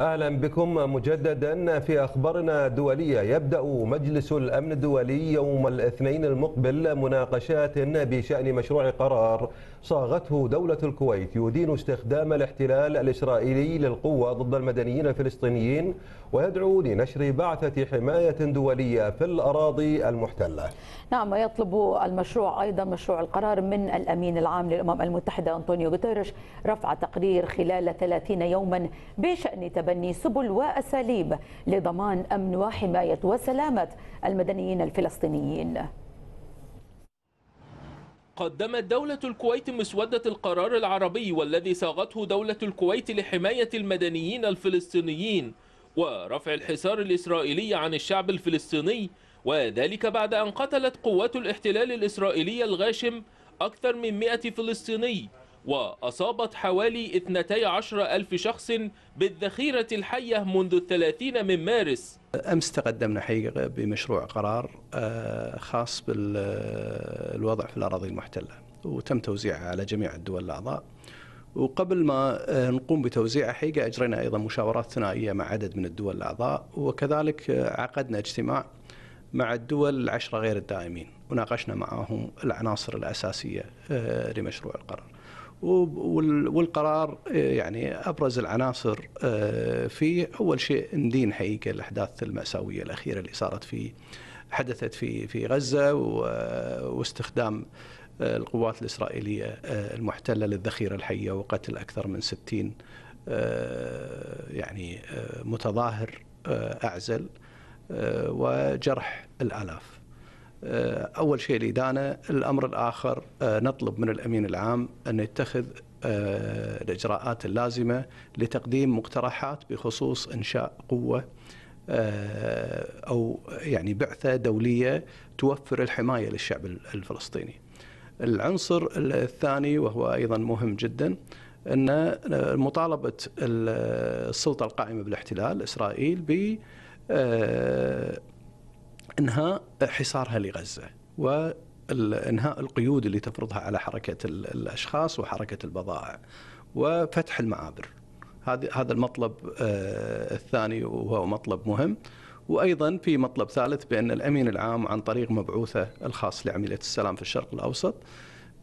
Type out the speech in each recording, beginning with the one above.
اهلا بكم مجددا في اخبارنا الدوليه يبدا مجلس الامن الدولي يوم الاثنين المقبل مناقشات بشان مشروع قرار صاغته دوله الكويت يدين استخدام الاحتلال الاسرائيلي للقوه ضد المدنيين الفلسطينيين ويدعو لنشر بعثه حمايه دوليه في الاراضي المحتله. نعم ويطلب المشروع ايضا مشروع القرار من الامين العام للامم المتحده انطونيو غوتيريش رفع تقرير خلال 30 يوما بشان تبادل تبني سبل وأساليب لضمان أمن وحماية وسلامة المدنيين الفلسطينيين قدمت دولة الكويت مسودة القرار العربي والذي صاغته دولة الكويت لحماية المدنيين الفلسطينيين ورفع الحصار الإسرائيلي عن الشعب الفلسطيني وذلك بعد أن قتلت قوات الاحتلال الإسرائيلي الغاشم أكثر من 100 فلسطيني وأصابت حوالي 12 ألف شخص بالذخيرة الحية منذ الثلاثين من مارس أمس تقدمنا حقيقة بمشروع قرار آه، خاص بالوضع في الأراضي المحتلة وتم توزيعها على جميع الدول الأعضاء وقبل ما آه، نقوم بتوزيع حقيقة أجرينا أيضا مشاورات ثنائية مع عدد من الدول الأعضاء وكذلك آه، عقدنا اجتماع مع الدول العشرة غير الدائمين وناقشنا معهم العناصر الأساسية لمشروع القرار والقرار آه، يعني ابرز العناصر آه، فيه اول شيء ندين حقيقه الاحداث الماساويه الاخيره اللي صارت في حدثت في في غزه واستخدام آه، القوات الاسرائيليه المحتله للذخيره الحيه وقتل اكثر من 60 يعني متظاهر اعزل وجرح الالاف آه، أول شيء الإدانة الأمر الآخر آه، نطلب من الأمين العام أن يتخذ آه، الإجراءات اللازمة لتقديم مقترحات بخصوص إنشاء قوة أو يعني بعثة دولية توفر الحماية للشعب الفلسطيني العنصر الثاني وهو أيضا مهم جدا أن مطالبة السلطة القائمة بالاحتلال إسرائيل ب انهاء حصارها لغزه وانهاء القيود اللي تفرضها على حركه الاشخاص وحركه البضائع وفتح المعابر هذا هذا المطلب آه، الثاني وهو مطلب مهم وايضا في مطلب ثالث بان الامين العام عن طريق مبعوثه الخاص لعمليه السلام في الشرق الاوسط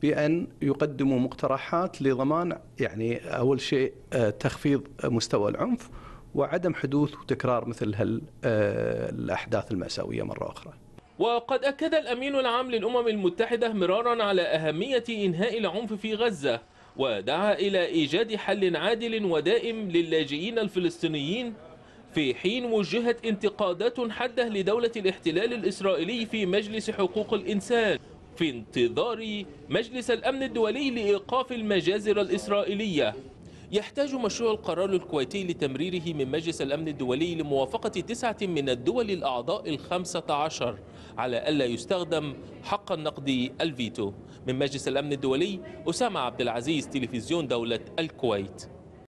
بان يقدموا مقترحات لضمان يعني اول شيء آه، تخفيض مستوى العنف وعدم حدوث وتكرار مثل هالأحداث آه، المأساوية مرة أخرى وقد أكد الأمين العام للأمم المتحدة مرارا على أهمية إنهاء العنف في غزة ودعا إلى إيجاد حل عادل ودائم للاجئين الفلسطينيين في حين وجهت انتقادات حادة لدولة الاحتلال الإسرائيلي في مجلس حقوق الإنسان في انتظار مجلس الأمن الدولي لإيقاف المجازر الإسرائيلية يحتاج مشروع القرار الكويتي لتمريره من مجلس الأمن الدولي لموافقة تسعة من الدول الأعضاء الخمسة عشر على ألا يستخدم حق النقد الفيتو من مجلس الأمن الدولي أسامة عبد العزيز تلفزيون دولة الكويت